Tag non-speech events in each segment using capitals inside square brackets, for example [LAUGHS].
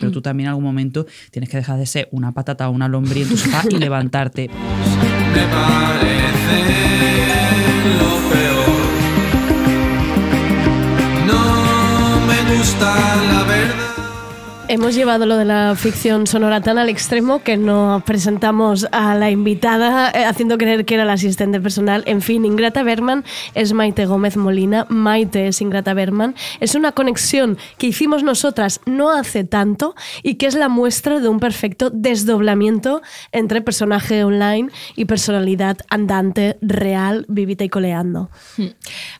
Pero tú también en algún momento tienes que dejar de ser una patata o una lombriz en y levantarte. Me parece lo peor. No me gusta la verdad. Hemos llevado lo de la ficción sonora tan al extremo que nos presentamos a la invitada eh, haciendo creer que era la asistente personal. En fin, Ingrata Berman es Maite Gómez Molina. Maite es Ingrata Berman. Es una conexión que hicimos nosotras no hace tanto y que es la muestra de un perfecto desdoblamiento entre personaje online y personalidad andante, real, vivita y coleando. Hmm.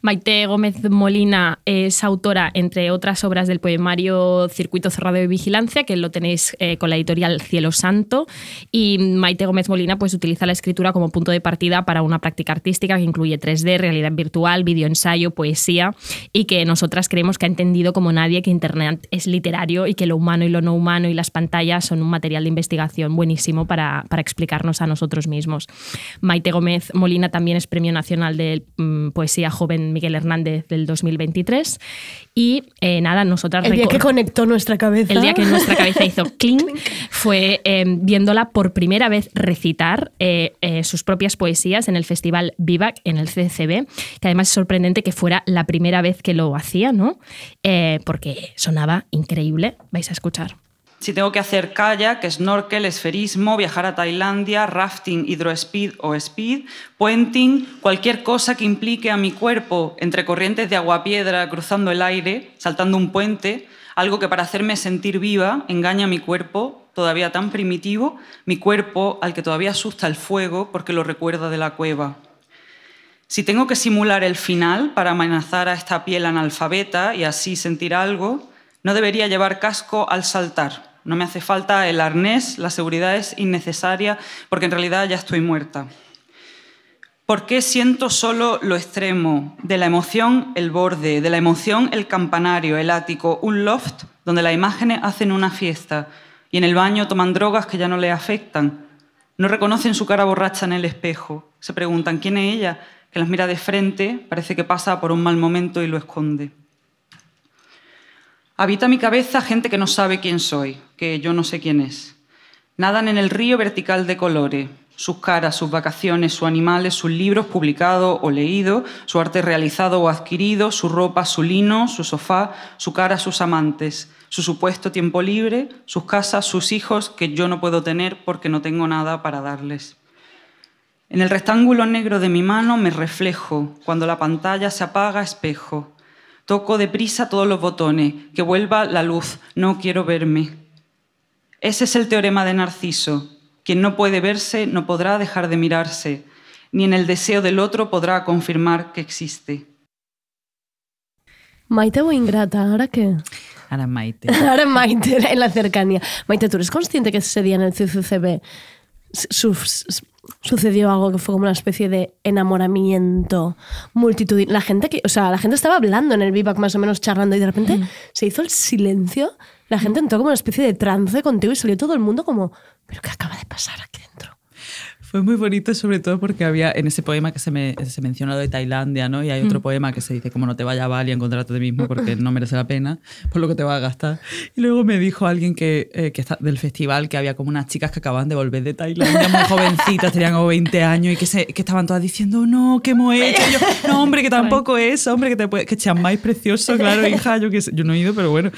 Maite Gómez Molina es autora, entre otras obras, del poemario Circuito Cerrado de vigilancia, que lo tenéis eh, con la editorial Cielo Santo. Y Maite Gómez Molina pues, utiliza la escritura como punto de partida para una práctica artística que incluye 3D, realidad virtual, videoensayo, poesía, y que nosotras creemos que ha entendido como nadie que Internet es literario y que lo humano y lo no humano y las pantallas son un material de investigación buenísimo para, para explicarnos a nosotros mismos. Maite Gómez Molina también es Premio Nacional de mm, Poesía Joven Miguel Hernández del 2023. Y eh, nada, nosotras... El día que conectó nuestra cabeza día que nuestra cabeza hizo [LAUGHS] clink fue em, viéndola por primera vez recitar eh, eh, sus propias poesías en el Festival Vivac, en el CCB, que además es sorprendente que fuera la primera vez que lo hacía, ¿no? Eh, porque sonaba increíble, vais a escuchar. Si tengo que hacer kayak, snorkel, esferismo, viajar a Tailandia, rafting, hidroespeed o speed, puenting, cualquier cosa que implique a mi cuerpo entre corrientes de agua piedra cruzando el aire, saltando un puente, algo que para hacerme sentir viva engaña a mi cuerpo todavía tan primitivo, mi cuerpo al que todavía asusta el fuego porque lo recuerda de la cueva. Si tengo que simular el final para amenazar a esta piel analfabeta y así sentir algo, no debería llevar casco al saltar. No me hace falta el arnés, la seguridad es innecesaria porque en realidad ya estoy muerta. ¿Por qué siento solo lo extremo? De la emoción, el borde, de la emoción, el campanario, el ático, un loft donde las imágenes hacen una fiesta y en el baño toman drogas que ya no les afectan. No reconocen su cara borracha en el espejo. Se preguntan quién es ella, que las mira de frente, parece que pasa por un mal momento y lo esconde. Habita mi cabeza gente que no sabe quién soy, que yo no sé quién es. Nadan en el río vertical de colores, sus caras, sus vacaciones, sus animales, sus libros publicados o leídos, su arte realizado o adquirido, su ropa, su lino, su sofá, su cara, sus amantes, su supuesto tiempo libre, sus casas, sus hijos que yo no puedo tener porque no tengo nada para darles. En el rectángulo negro de mi mano me reflejo, cuando la pantalla se apaga espejo. Toco deprisa todos los botones, que vuelva la luz, no quiero verme. Ese es el teorema de Narciso, quien no puede verse no podrá dejar de mirarse, ni en el deseo del otro podrá confirmar que existe. Maite o ingrata, ¿ahora qué? Ahora Maite. [LAUGHS] Ahora Maite, en la cercanía. Maite, ¿tú eres consciente que ese día en el CCCB sucedió algo que fue como una especie de enamoramiento multitud La gente que, o sea, la gente estaba hablando en el vivac más o menos charlando y de repente se hizo el silencio la gente entró como una especie de trance contigo y salió todo el mundo como, ¿pero qué acaba de pasar aquí dentro? Fue muy bonito, sobre todo porque había en ese poema que se, me, se mencionó de Tailandia, ¿no? Y hay otro mm. poema que se dice, como no te vaya a Bali a encontrarte a ti mismo porque [LAUGHS] no merece la pena, por lo que te va a gastar. Y luego me dijo alguien que, eh, que está, del festival que había como unas chicas que acababan de volver de Tailandia, muy jovencitas, tenían como 20 años y que, se, que estaban todas diciendo, no, ¿qué hemos [LAUGHS] hecho? no, hombre, que tampoco es, hombre, que te que más precioso, claro, hija, yo, que yo no he ido, pero bueno.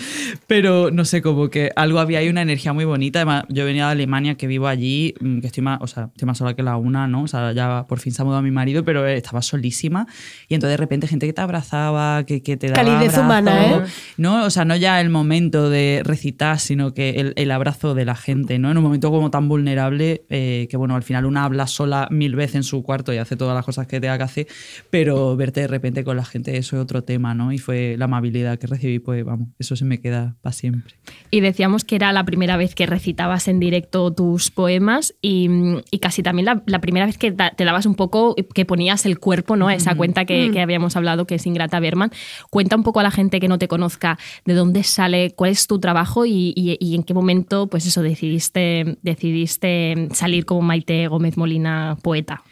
Pero no sé, como que algo había ahí, una energía muy bonita. Además, yo venía de Alemania, que vivo allí, mm, que estoy más, o sea, estoy más la que la una, ¿no? O sea, ya por fin se ha mudado mi marido, pero eh, estaba solísima. Y entonces de repente gente que te abrazaba, que, que te daba. Calidez humana, ¿eh? ¿no? O sea, no ya el momento de recitar, sino que el, abrazo de la gente, ¿no? En un momento como tan vulnerable, eh, que bueno, al final una habla sola mil veces en su cuarto y hace todas las cosas que te que hacer, pero verte de repente con la gente, eso es otro tema, ¿no? Y fue la amabilidad que recibí, pues vamos, eso se me queda para siempre. Y decíamos que era la primera vez que recitabas en directo tus poemas y, y casi también también la, primera vez que te dabas un poco, eh, que ponías el cuerpo, ¿no? esa cuenta que, mm. habíamos hablado, que es Ingrata Berman. Cuenta un poco a la gente que no te conozca de dónde sale, cuál es tu trabajo y, en qué momento, pues eso, decidiste, decidiste salir como Maite Gómez Molina, poeta.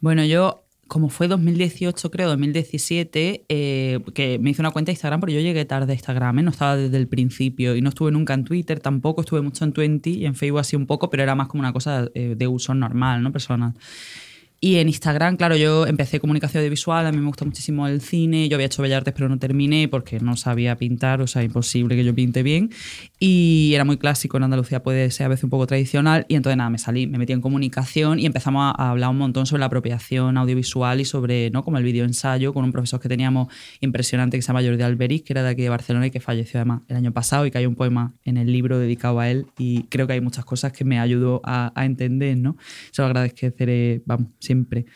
Bueno, yo como fue 2018, creo, 2017, eh, que me hice una cuenta de Instagram, pero yo llegué tarde a Instagram, ¿eh? no estaba desde el principio y no estuve nunca en Twitter, tampoco estuve mucho en Twenty y en Facebook así un poco, pero era más como una cosa eh, de uso normal, ¿no? Y en Instagram, claro, yo empecé comunicación audiovisual, a mí me gusta muchísimo el cine, yo había hecho Bellartes pero no terminé porque no sabía pintar, o sea, imposible que yo pinte bien. Y era muy clásico, en Andalucía puede ser a veces un poco tradicional, y entonces nada, me salí, me metí en comunicación y empezamos a, hablar un montón sobre la apropiación audiovisual y sobre, ¿no? Como el videoensayo con un profesor que teníamos impresionante que se llama Jordi Alberiz, que era de aquí de Barcelona y que falleció además el año pasado y que hay un poema en el libro dedicado a él y creo que hay muchas cosas que me ayudó a, entender, ¿no? Se lo agradeceré, vamos siempre.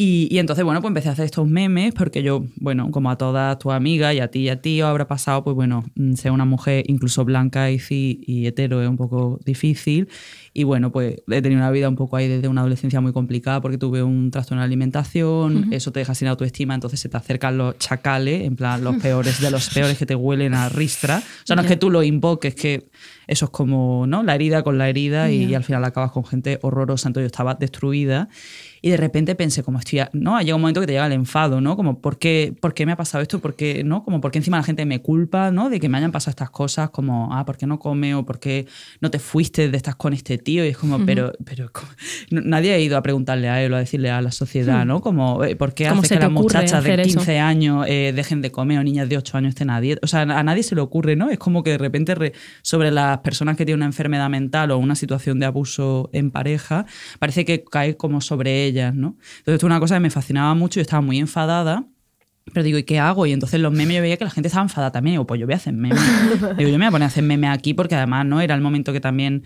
Y, entonces, bueno, pues empecé a hacer estos memes porque yo, bueno, como a todas tus amigas y a ti y a ti os habrá pasado, pues bueno, mm, ser una mujer incluso blanca y, y hetero es un poco difícil. Y bueno, pues he tenido una vida un poco ahí desde una adolescencia muy complicada porque tuve un trastorno de alimentación, eso te deja sin autoestima, entonces se te acercan los chacales, en plan los peores de los peores que te huelen a ristra. O sea, no es que tú lo invoques, que eso es como, ¿no? La herida con la herida y, y al final acabas con gente horrorosa, entonces yo estaba destruida. Y de repente pensé, como estoy, ¿no? Llega un momento que te llega el enfado, ¿no? Como, ¿por qué, me ha pasado esto? ¿Por qué, ¿no? Como, porque encima la gente me culpa, ¿no? De que me hayan pasado estas cosas, como, ah, ¿por qué no come? O ¿por qué no te fuiste de estas con este tío? Y es como, pero, pero nadie ha ido a preguntarle a él o a decirle a la sociedad, hmm. ¿no? Como, eh, ¿por qué hace que las muchachas de 15 años eh, dejen de comer o niñas de 8 años estén a 10? O sea, a nadie se le ocurre, ¿no? Es como que de repente sobre las personas que tienen una enfermedad mental o una situación de abuso en pareja, parece que cae como sobre ellas, ¿no? Entonces esto es una cosa que me fascinaba mucho, y estaba muy enfadada. Pero digo, ¿y qué hago? Y entonces los memes yo veía que la gente estaba enfadada también. Digo, pues yo voy a hacer memes. [LAUGHS] digo, yo me voy a poner a hacer memes aquí porque además, ¿no? Era el momento que también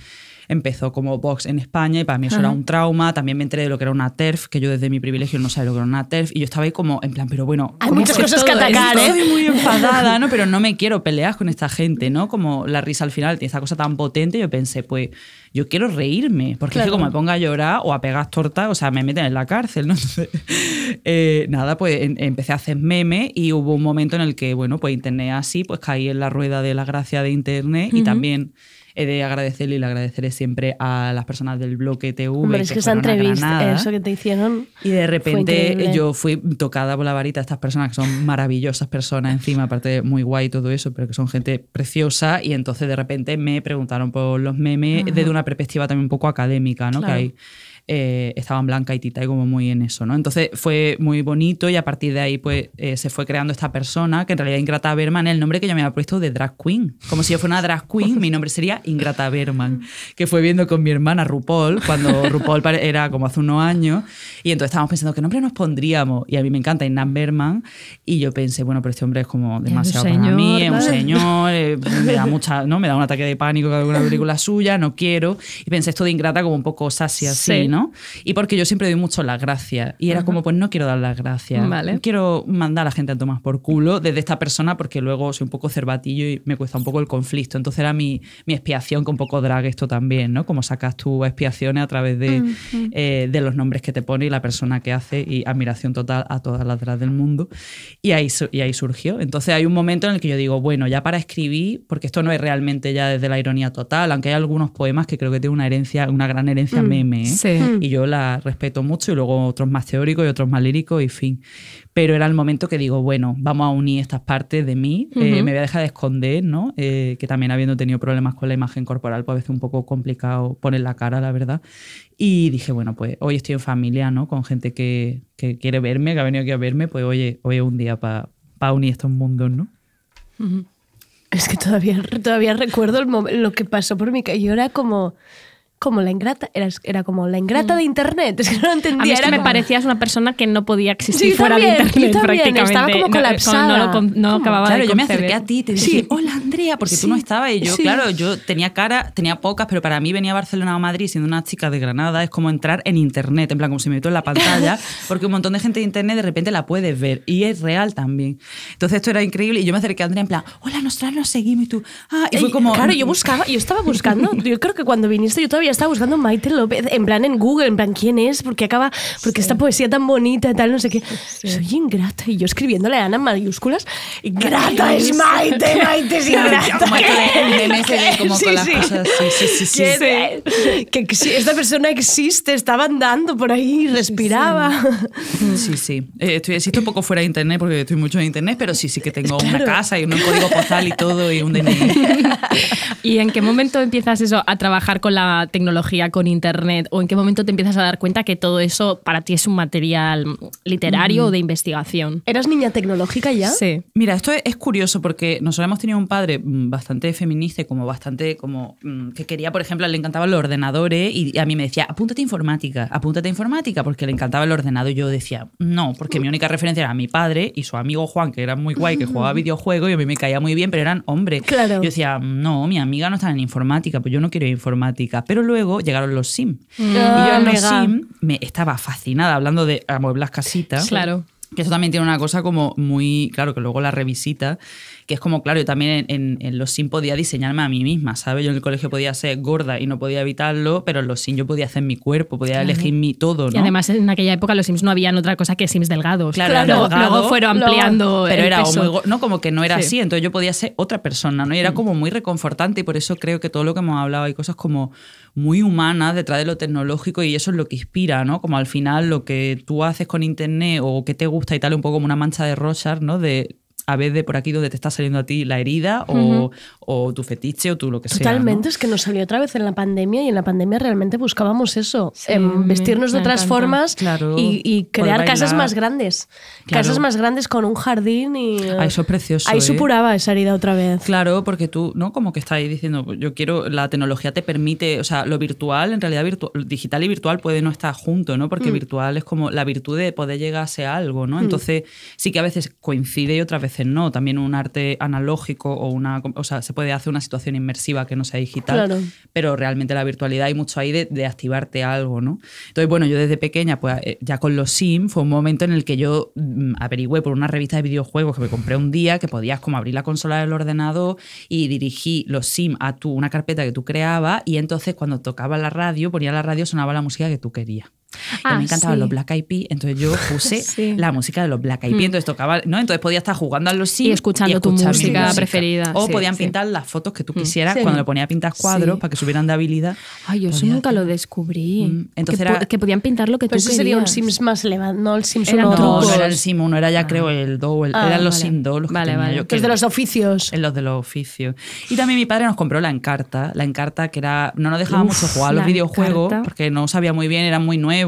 empezó como box en España y para mí eso era un trauma. También me enteré de lo que era una TERF, que yo desde mi privilegio no sabía lo que era una TERF. Y yo estaba ahí como, en plan, pero bueno, hay muchas cosas que atacar, ¿eh? Estoy muy [LAUGHS] enfadada, ¿no? Pero no me quiero pelear con esta gente, ¿no? Como la risa al final tiene esta cosa tan potente. Yo pensé, pues yo quiero reírme, porque si como me ponga a llorar o a pegar torta, o sea, me meten en la cárcel, ¿no? sé. [LAUGHS] Eh, nada, pues empecé a hacer memes y hubo un momento en el que, bueno, pues Internet así, pues caí en la rueda de la gracia de Internet y también he de agradecerle y le agradeceré siempre a las personas del bloque TV. que es que esa entrevista, eso que te hicieron. Y de repente yo fui tocada por la varita de estas personas que son maravillosas personas encima, aparte muy guay y todo eso, pero que son gente preciosa. Y entonces de repente me preguntaron por los memes desde una perspectiva también un poco académica, ¿no? Que hay eh, estaban Blanca y Tita y como muy en eso, ¿no? Entonces fue muy bonito y a partir de ahí pues eh, se fue creando esta persona, que en realidad Ingrata Berman es el nombre que yo me había puesto de drag queen. Como si yo fuera una drag queen, mi nombre sería Ingrata Berman, que fue viendo con mi hermana RuPaul, cuando RuPaul era como hace unos años, y entonces estábamos pensando, ¿qué nombre nos pondríamos? Y a mí me encanta Ingrata Berman, y yo pensé, bueno, pero este hombre es como demasiado para mí, es un señor, eh, [LAUGHS] me da mucha, ¿no? Me da un ataque de pánico con alguna película suya, no quiero, y pensé esto de Ingrata como un poco sassy así, y porque yo siempre doy mucho las gracias. Y era como, pues no quiero dar las gracias. No Quiero mandar a la gente a tomar por culo desde esta persona porque luego soy un poco cervatillo y me cuesta un poco el conflicto. Entonces era mi, mi expiación con poco drag esto también, ¿no? Como sacas tu expiaciones a través eh, de, los nombres que te pone y la persona que hace y admiración total a todas las drag del mundo. Y ahí, y ahí surgió. Entonces hay un momento en el que yo digo, bueno, ya para escribir, porque esto no es realmente ya desde la ironía total, aunque hay algunos poemas que creo que tienen una herencia, una gran herencia mm, meme. ¿eh? Y yo la respeto mucho y luego otros más teóricos y otros más líricos y fin. Pero era el momento que digo, bueno, vamos a unir estas partes de mí, eh, me voy a dejar de esconder, ¿no? Eh, que también habiendo tenido problemas con la imagen corporal, pues a veces un poco complicado poner la cara, la verdad. Y dije, bueno, pues hoy estoy en familia, ¿no? Con gente que, que quiere verme, que ha venido aquí a verme, pues oye, hoy es un día para pa unir estos mundos, ¿no? Es que todavía, todavía recuerdo el lo que pasó por mí, que Yo era como como la ingrata, era como la ingrata de mm. internet. [LAUGHS] Es que no lo entendía. me parecías una persona que no podía existir fuera de internet prácticamente. Estaba como colapsada. No, acababa claro, yo me acerqué a ti te dije, hola Andrea, porque tú no estabas y yo, claro, yo tenía cara, tenía pocas, pero para mí venía Barcelona o Madrid siendo una chica de Granada es como entrar en internet, en plan como si me meto en la pantalla, [LAUGHS] porque un montón de gente de internet de repente la puedes ver y es real también. Entonces esto era increíble y yo me acerqué a Andrea en plan, hola, nosotras nos seguimos y tú, ah, y fue como... Claro, yo buscaba, yo estaba buscando, yo creo que cuando viniste yo todavía estaba buscando Maite López, en plan en Google, en plan, ¿quién es? Porque acaba, porque esta poesía tan bonita y tal, no sé qué. Soy ingrata. Y yo escribiéndole a Ana en mayúsculas, ingrata es Maite, Maite es [LAUGHS] ingrata. Que esta persona existe, estaba andando por ahí, respiraba. Sí, sí. Eh, estoy, un poco fuera de internet porque estoy mucho en internet, pero sí, sí que tengo una casa y un código postal y todo y un DNI. [LAUGHS] ¿Y en qué momento empiezas eso a trabajar con la tecnología? tecnología con Internet? ¿O en qué momento te empiezas a dar cuenta que todo eso para ti es un material literario o de investigación? ¿Eras niña tecnológica ya? Sí. Mira, esto es curioso porque nosotros hemos tenido un padre mm, bastante feminista y como bastante como mm, que quería, por ejemplo, le encantaban los ordenadores y a mí me decía, apúntate a informática, apúntate a informática porque le encantaba el ordenador y yo decía, no, porque mi única referencia era mi padre y su amigo Juan, que era muy guay, que jugaba videojuegos y a mí me caía muy bien, pero eran hombres. Claro. Yo decía, no, mi amiga no está en informática, pues yo no quiero informática. Pero luego luego llegaron los Sim. Mm. y yo en los ah, Sim me estaba fascinada hablando de amueblas casitas. Claro. Que eso también tiene una cosa como muy, claro, que luego la revisita, que es como, claro, yo también en, los sin podía diseñarme a mí misma, ¿sabes? Yo en el colegio podía ser gorda y no podía evitarlo, pero en los sims yo podía hacer mi cuerpo, podía elegir mi todo, ¿no? Y además en aquella época los sims no habían otra cosa que sims delgados. Claro, luego, fueron ampliando Pero el era peso. no como que no era así, entonces yo podía ser otra persona, ¿no? Y era mm. como muy reconfortante y por eso creo que todo lo que hemos hablado hay cosas como muy humanas detrás de lo tecnológico y eso es lo que inspira, ¿no? Como al final lo que tú haces con internet o que te gusta y tal, un poco como una mancha de rosa, ¿no? De a vez de por aquí donde te está saliendo a ti la herida o, tu fetiche o tú lo que sea. Totalmente, es que nos salió otra vez en la pandemia y en la pandemia realmente buscábamos eso, em, vestirnos de otras formas y, crear casas más grandes. Casas más grandes con un jardín y... Ah, eso es precioso. Ahí ¿eh? supuraba esa herida otra vez. Claro, porque tú, ¿no? Como que estás diciendo, pues, yo quiero, la tecnología te permite, o sea, lo virtual, en realidad virtual digital y virtual puede no estar junto, ¿no? Porque mm. virtual es como la virtud de poder llegarse a algo, ¿no? Mm. Entonces sí que a veces coincide y otras veces no, también un arte analógico o una. O sea, se puede hacer una situación inmersiva que no sea digital, pero realmente la virtualidad hay mucho ahí de, activarte algo, ¿no? Entonces, bueno, yo desde pequeña, pues eh, ya con los sims, fue un momento en el que yo mm, averigüé por una revista de videojuegos que me compré un día que podías como abrir la consola del ordenador y dirigí los sims a tu, una carpeta que tú creabas y entonces cuando tocaba la radio, ponía la radio, sonaba la música que tú querías a mí me ah, encantaban los Black Eyed Peas, entonces yo puse [LAUGHS] la música de los Black Eyed Peas, mm. entonces tocaba, ¿no? Entonces podía estar jugando a los Sims y escuchando tu música, preferida. O podían pintar las fotos que tú mm. quisieras cuando le ponía a pintar cuadros para que subieran de habilidad. Ay, yo eso nunca lo descubrí. Mm. Entonces que, podían pintar lo que tú sería un Sims más elevado, no el Sims 1. No, no era el Sims 1, era ya ah. creo el 2, eran ah, los Sims Sim los que vale, que es de los oficios. En los de los oficios. Y también mi padre nos compró la Encarta, la Encarta que era no nos dejaba mucho jugar los videojuegos porque no sabía muy bien, era muy nuevo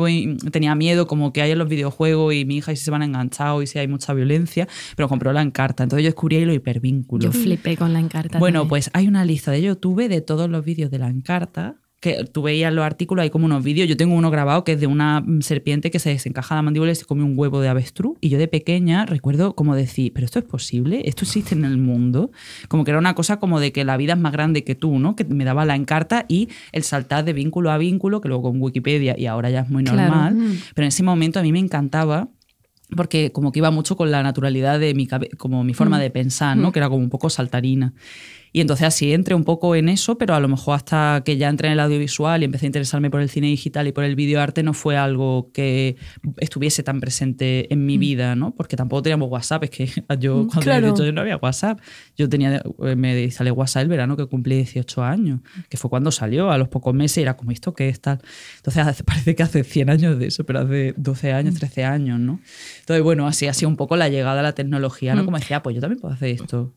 tenía miedo como que hay en los videojuegos y mi hija y si se van enganchados y si hay mucha violencia, pero compró la encarta. Entonces yo descubrí los hipervínculos. Yo flipé con la encarta. Bueno, pues hay una lista de YouTube de todos los vídeos de la encarta que tú veías los artículos, hay como unos vídeos, yo tengo uno grabado que es de una serpiente que se desencaja la mandíbula y se come un huevo de avestruz. Y yo de pequeña recuerdo como decir, pero esto es posible, esto existe en el mundo. Como que era una cosa como de que la vida es más grande que tú, ¿no? Que me daba la encarta y el saltar de vínculo a vínculo, que luego con Wikipedia y ahora ya es muy normal. Mm. Pero en ese momento a mí me encantaba porque como que iba mucho con la naturalidad de mi como mi forma mm. de pensar, ¿no? Mm. Que era como un poco saltarina. Y entonces así entré un poco en eso, pero a lo mejor hasta que ya entré en el audiovisual y empecé a interesarme por el cine digital y por el videoarte no fue algo que estuviese tan presente en mi mm. vida, ¿no? Porque tampoco teníamos WhatsApp, es que [LAUGHS] yo mm, cuando yo no había WhatsApp, yo tenía, eh, me sale WhatsApp el verano que cumplí 18 años, que fue cuando salió, a los pocos meses era como esto que es tal. Entonces [LAUGHS] parece que hace 100 años de eso, pero hace 12 años, 13 mm. años, ¿no? Entonces bueno, así ha sido un poco la llegada a la tecnología, ¿no? Como decía, ah, pues yo también puedo hacer esto.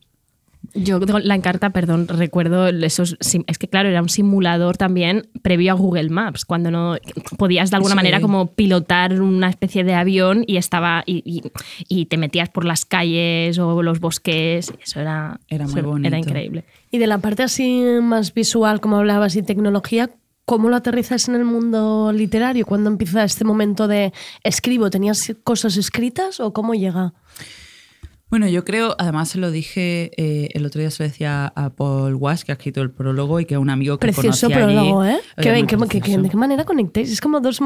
Yo la Encarta, perdón, recuerdo esos. Es que claro, era un simulador también previo a Google Maps, cuando no podías de alguna manera como pilotar una especie de avión y estaba y, te metías por las calles o los bosques. Eso era, era muy Era increíble. Y de la parte así más visual, como hablabas, y tecnología, ¿cómo lo aterrizas en el mundo literario? ¿Cuándo empieza este momento de escribo? ¿Tenías cosas escritas o cómo llega? Bueno, yo creo, además se lo dije eh, el otro día, se lo decía a Paul Walsh, que ha escrito el prólogo y que un amigo que Precioso prólogo, ¿eh? Qué, bien, qué, de qué manera conectáis. Es como dos.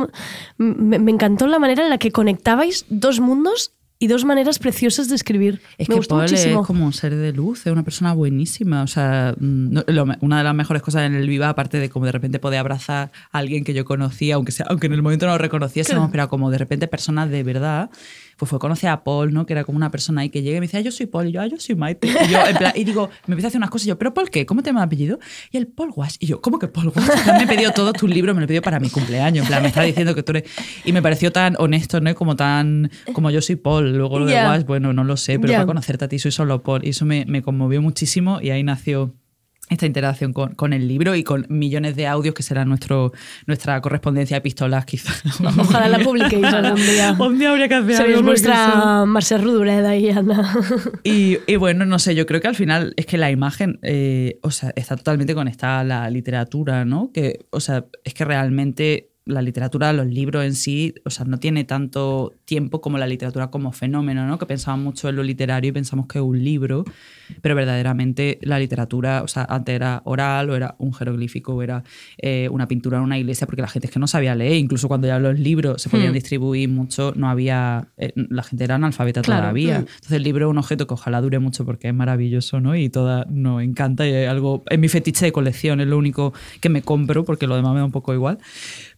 Me, encantó la manera en la que conectabais dos mundos y dos maneras preciosas de escribir. Es que Paul muchísimo. es como un ser de luz, es una persona buenísima. O sea, mm, una de las mejores cosas en el Viva, aparte de como de repente poder abrazar a alguien que yo conocía, aunque, sea, aunque en el momento no lo reconociésemos, pero como de repente personas de verdad pues fue conocer a Paul, ¿no? Que era como una persona ahí que llega y me dice, ah, yo soy Paul, yo, ah, yo soy Maite. Y, yo, en plan, y digo, me empieza a hacer unas cosas, y yo, ¿pero Paul qué? ¿Cómo te ha apellido? Y el Paul Wash. Y yo, ¿cómo que Paul Wash? Me me pidió todos tus libros, me lo pidió para mi cumpleaños, en plan, me está diciendo que tú eres. Y me pareció tan honesto, ¿no? Como tan. Como yo soy Paul, luego lo de Wash, bueno, no lo sé, pero para conocerte a ti soy solo Paul. Y eso me, me conmovió muchísimo y ahí nació esta interacción con, con, el libro y con millones de audios que será nuestro, nuestra correspondencia de Pistolas, quizás. Ojalá la publiquéis algún [LAUGHS] día. Un día habría que hacer nuestra algo nuestra Marcel Rudureda y Ana. [LAUGHS] Y, y, bueno, no sé, yo creo que al final es que la imagen, eh, o sea, está totalmente conectada a la literatura, ¿no? Que, o sea, es que realmente la literatura, los libros en sí, o sea, no tiene tanto tiempo como la literatura como fenómeno, ¿no? Que pensamos mucho en lo literario y pensamos que es un libro, pero verdaderamente la literatura, o sea, antes era oral o era un jeroglífico o era eh, una pintura en una iglesia, porque la gente es que no sabía leer, incluso cuando ya los libros se podían hmm. distribuir mucho, no había, eh, la gente era analfabeta todavía. Hmm. Entonces el libro es un objeto que ojalá dure mucho porque es maravilloso, ¿no? Y toda nos encanta y algo, es mi fetiche de colección, es lo único que me compro porque lo demás me da un poco igual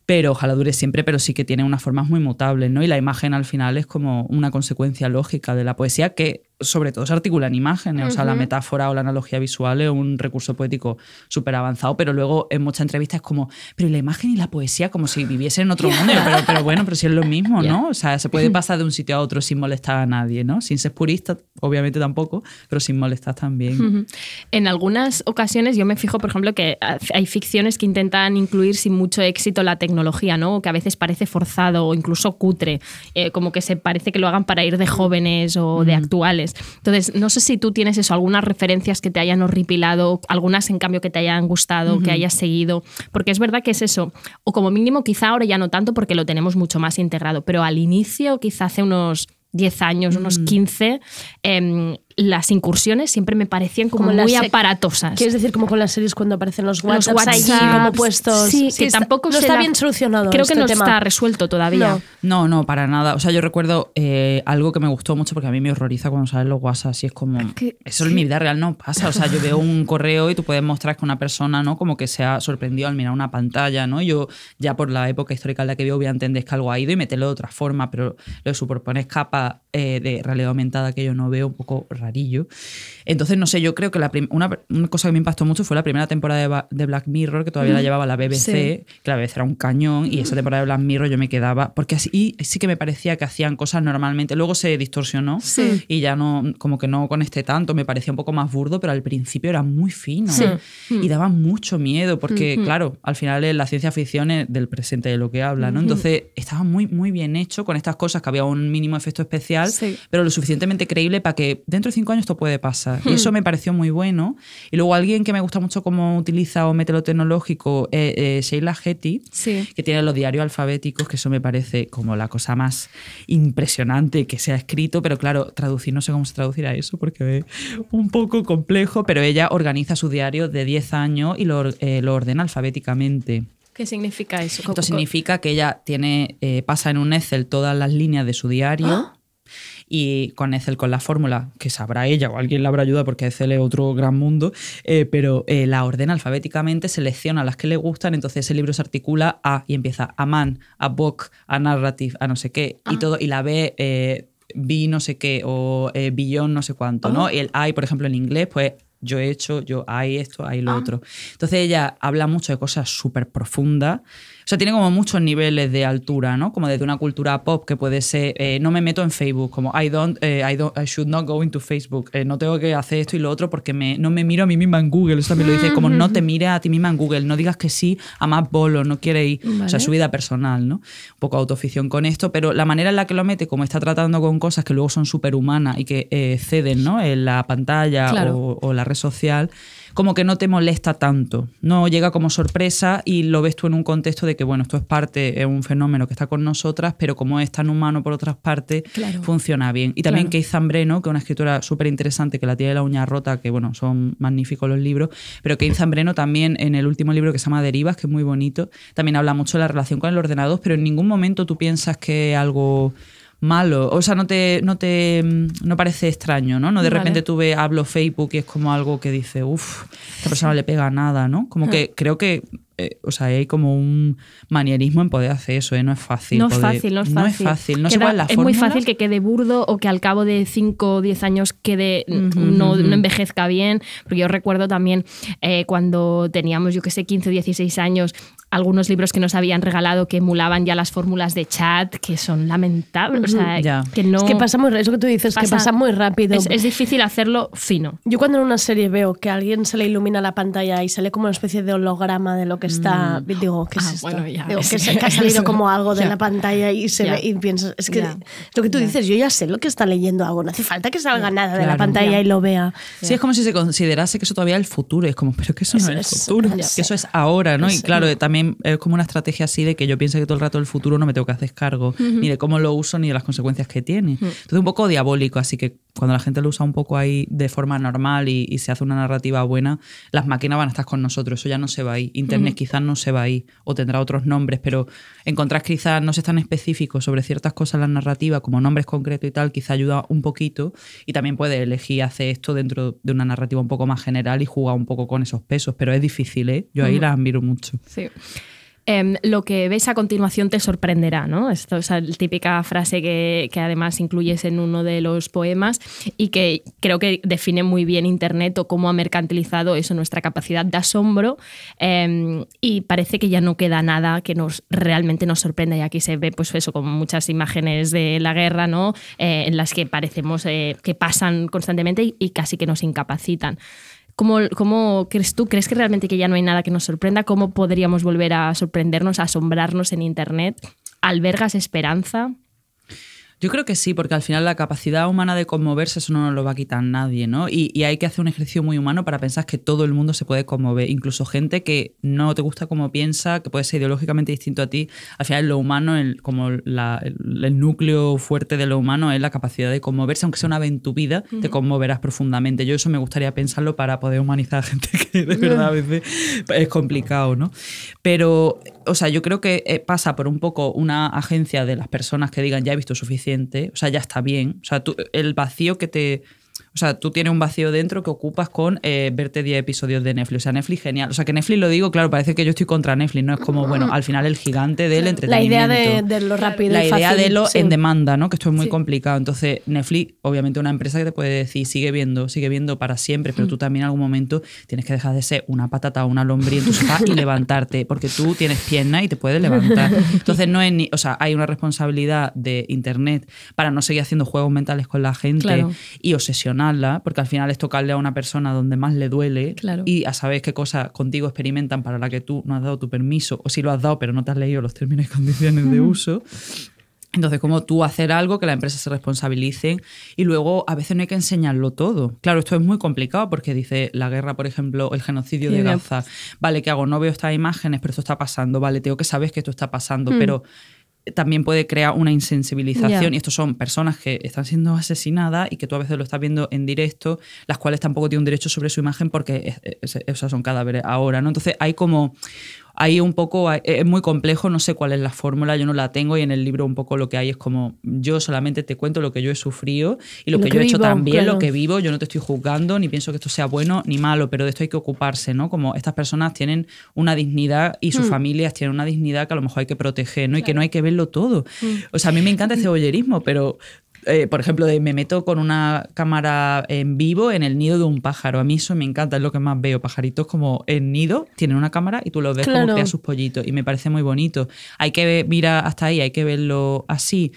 pero ojalá dure siempre, pero sí que tiene unas formas muy mutables, ¿no? Y la imagen al final es como una consecuencia lógica de la poesía que sobre todo se articulan imágenes, ¿eh? o sea, la metáfora o la analogía visual es un recurso poético súper avanzado, pero luego en muchas entrevistas es como, pero la imagen y la poesía como si viviesen en otro mundo, pero, bueno, pero si es lo mismo, ¿no? O sea, se puede pasar de un sitio a otro sin molestar a nadie, ¿no? Sin ser purista, obviamente tampoco, pero sin molestar también. En algunas ocasiones yo me fijo, por ejemplo, que hay ficciones que intentan incluir sin mucho éxito la tecnología, ¿no? que a veces parece forzado o incluso cutre, eh, como que se parece que lo hagan para ir de jóvenes o de actuales. Entonces, no sé si tú tienes eso, algunas referencias que te hayan horripilado, algunas en cambio que te hayan gustado, que hayas seguido, porque es verdad que es eso, o como mínimo quizá ahora ya no tanto porque lo tenemos mucho más integrado pero al inicio quizá hace unos 10 años, unos 15, las incursiones siempre me parecían como, muy aparatosas. Quieres decir, como con las series cuando aparecen los WhatsApp, como puestos. que tampoco no está bien solucionado. Creo que este no está resuelto todavía. No. no. para nada. O sea, yo recuerdo eh, algo que me gustó mucho porque a mí me horroriza cuando salen los WhatsApp y es como. eso en mi vida real no pasa. O sea, yo veo un [LAUGHS] correo y tú puedes mostrar que una persona, ¿no? Como que se ha sorprendido al mirar una pantalla, ¿no? Yo ya por la época histórica en la que vivo, voy a entender que algo ha ido y meterlo de otra forma, pero lo superpones capa eh, de realidad aumentada que yo no veo un poco entonces, no sé, yo creo que la una, cosa que me impactó mucho fue la primera temporada de, Black Mirror, que todavía la llevaba la BBC, que la BBC era un cañón, y esa temporada de Black Mirror yo me quedaba, porque así sí que me parecía que hacían cosas normalmente, luego se distorsionó y ya no, como que no conecté este tanto, me parecía un poco más burdo, pero al principio era muy fino y mm. daba mucho miedo, porque claro, al final es la ciencia ficción es del presente de lo que habla, ¿no? Entonces, estaba muy, muy bien hecho con estas cosas, que había un mínimo efecto especial, pero lo suficientemente creíble para que dentro de cinco años esto puede pasar. Y hmm. eso me pareció muy bueno. Y luego alguien que me gusta mucho cómo utiliza o mete lo tecnológico, eh, eh, Sheila Getty, que tiene los diarios alfabéticos, que eso me parece como la cosa más impresionante que se ha escrito, pero claro, traducir, no sé cómo se traducirá eso porque es un poco complejo, pero ella organiza su diario de 10 años y eh, lo, ordena alfabéticamente. ¿Qué significa eso? Esto significa que ella tiene, pasa en un Excel todas las líneas de su diario. Ah y con Excel, con la fórmula, que sabrá ella o alguien la habrá ayudado porque Excel es otro gran mundo, eh, pero eh, la ordena alfabéticamente, selecciona las que le gustan, entonces ese libro se articula a y empieza a man, a book, a narrative, a no sé qué, y ah. todo, y la ve... Eh, vi no sé qué o eh, billón no sé cuánto, ¿no? Y ah. el I, por ejemplo, en inglés, pues yo he hecho, yo hay esto, hay lo ah. otro. Entonces ella habla mucho de cosas súper profundas o sea, tiene como muchos niveles de altura, ¿no? Como desde una cultura pop que puede ser, eh, no me meto en Facebook, como I don't, eh, I should not go into Facebook, eh, no tengo que hacer esto y lo otro porque me, no me miro a mí misma en Google. Eso también lo dice, como no te mires a ti misma en Google, no digas que sí a más bolos, no quiere ir. O sea, su vida personal, ¿no? Un poco autoficción con esto, pero la manera en la que lo mete, como está tratando con cosas que luego son humanas y que ceden, ¿no? En la pantalla o, o la red social como que no te molesta tanto, no llega como sorpresa y lo ves tú en un contexto de que, bueno, esto es parte, es un fenómeno que está con nosotras, pero como es tan humano por otras partes, funciona bien. Y también Keith Zambreno, que es una escritora súper interesante, que la tiene la uña rota, que bueno, son magníficos los libros, pero Keith Zambreno también en el último libro que se llama Derivas, que es muy bonito, también habla mucho de la relación con el ordenador, pero en ningún momento tú piensas que algo malo. O sea, no te, no te mm, no parece extraño, ¿no? No de repente repente tuve, hablo Facebook y es como algo que dice, uff, esta persona no le pega nada, ¿no? Como que ah. creo que eh, o sea, hay como un manierismo en poder hacer eso, ¿eh? no es fácil. No es fácil, no es fácil. No es fácil, Es muy fácil que quede burdo o que al cabo de 5 o 10 años quede, no, envejezca bien, porque yo recuerdo también eh, cuando teníamos, yo qué sé, 15 o 16 años algunos libros que nos habían regalado que emulaban ya las fórmulas de chat, que son lamentables. O sea, que no es que pasa muy, que tú dices, que pasa muy rápido. Es, difícil hacerlo fino. Yo cuando en una serie veo que a alguien se le ilumina la pantalla y sale como una especie de holograma de lo que está, mm. digo, ¿qué es ah, esto? Bueno, ya que, se, ha salido [LAUGHS] como algo de la pantalla y, se piensas, es que lo que tú dices, yo ya sé lo que está leyendo algo, no hace falta que salga nada de la pantalla y lo vea. Sí, es como si se considerase que eso todavía es el futuro, es como, pero que eso, no es el futuro, que eso es ahora, ¿no? Y claro, también es como una estrategia así de que yo piense que todo el rato el futuro no me tengo que hacer cargo, ni de cómo lo uso, ni de las consecuencias que tiene. todo un poco diabólico, así que cuando la gente lo usa un poco ahí de forma normal y, se hace una narrativa buena, las máquinas van a estar con nosotros, eso ya no se va ahí. Internet quizás no se va ahí, o tendrá otros nombres, pero encontrás quizás no se tan específico sobre ciertas cosas en la narrativa, como nombres concretos y tal, quizá ayuda un poquito. Y también puedes elegir hacer esto dentro de una narrativa un poco más general y jugar un poco con esos pesos, pero es difícil, ¿eh? Yo ahí la admiro mucho. Sí. Em, lo que ves a continuación te sorprenderá, ¿no? Esto es la típica frase que, además incluyes en uno de los poemas y que creo que define muy bien Internet o cómo ha mercantilizado eso, nuestra capacidad de asombro em, y parece que ya no queda nada que nos realmente nos sorprenda y aquí se ve pues eso con muchas imágenes de la guerra, ¿no? Eh, en las que parecemos eh, que pasan constantemente y casi que nos incapacitan. ¿Cómo, crees tú? ¿Crees que realmente que ya no hay nada que nos sorprenda? ¿Cómo podríamos volver a sorprendernos, a asombrarnos en Internet? ¿Albergas esperanza? Yo creo que sí, porque al final la capacidad humana de conmoverse eso no nos lo va a quitar nadie, ¿no? Y, hay que hacer un ejercicio muy humano para pensar que todo el mundo se puede conmover, incluso gente que no te gusta como piensa, que puede ser ideológicamente distinto a ti. Al final lo humano, el, como la, el, núcleo fuerte de lo humano es la capacidad de conmoverse, aunque sea una vez en tu vida, te conmoverás profundamente. Yo eso me gustaría pensarlo para poder humanizar a gente [LAUGHS] que de verdad a veces es complicado, ¿no? Pero o sea, yo creo que eh, pasa por un poco una agencia de las personas que digan ya he visto suficiente, o sea, ya está bien. O sea, el vacío que te. O sea, tú tienes un vacío dentro que ocupas con eh, verte 10 episodios de Netflix. O sea, Netflix genial. O sea, que Netflix lo digo, claro, parece que yo estoy contra Netflix, ¿no? Es como, bueno, al final el gigante del entretenimiento. La idea de, lo rápido. La idea de lo en demanda, ¿no? Que esto es muy complicado. Entonces, Netflix, obviamente, una empresa que te puede decir, sigue viendo, sigue viendo para siempre, pero tú también en algún momento tienes que dejar de ser una patata o una lombriz en tu sofá y levantarte, porque tú tienes piernas y te puedes levantar. Entonces, no es ni, o sea, hay una responsabilidad de Internet para no seguir haciendo juegos mentales con la gente y obsesionar porque al final es tocarle a una persona donde más le duele y a saber qué cosas contigo experimentan para la que tú no has dado tu permiso, o si lo has dado pero no te has leído los términos y condiciones de uso. Entonces, como tú hacer algo, que la empresa se responsabilicen y luego a veces no hay que enseñarlo todo. Claro, esto es muy complicado porque dice la guerra, por ejemplo, el genocidio de Gaza. Vale, ¿qué hago? No veo estas imágenes, pero esto está pasando. Vale, tengo que saber que esto está pasando, mm. pero también puede crear una insensibilización. Y estos son personas que están siendo asesinadas y que tú a veces lo estás viendo en directo, las cuales tampoco tienen derecho sobre su imagen porque esas son cadáveres ahora, ¿no? Entonces hay como ahí un poco eh, es muy complejo, no sé cuál es la fórmula, yo no la tengo y en el libro un poco lo que hay es como yo solamente te cuento lo que yo he sufrido y lo, que, yo he hecho también, lo que vivo, yo no te estoy juzgando ni pienso que esto sea bueno ni malo, pero de esto hay que ocuparse, ¿no? Como estas personas tienen una dignidad y sus mm. familias tienen una dignidad que a lo mejor hay que proteger, ¿no? Y que no hay que verlo todo. Mm. O sea, a mí me encanta el este [LAUGHS] bollerismo, pero eh, por ejemplo, me meto con una cámara en vivo en el nido de un pájaro. A mí eso me encanta, es lo que más veo. Pajaritos como en nido, tienen una cámara y tú los ves como como a sus pollitos. Y me parece muy bonito. Hay que ver, mira hasta ahí, hay que verlo así.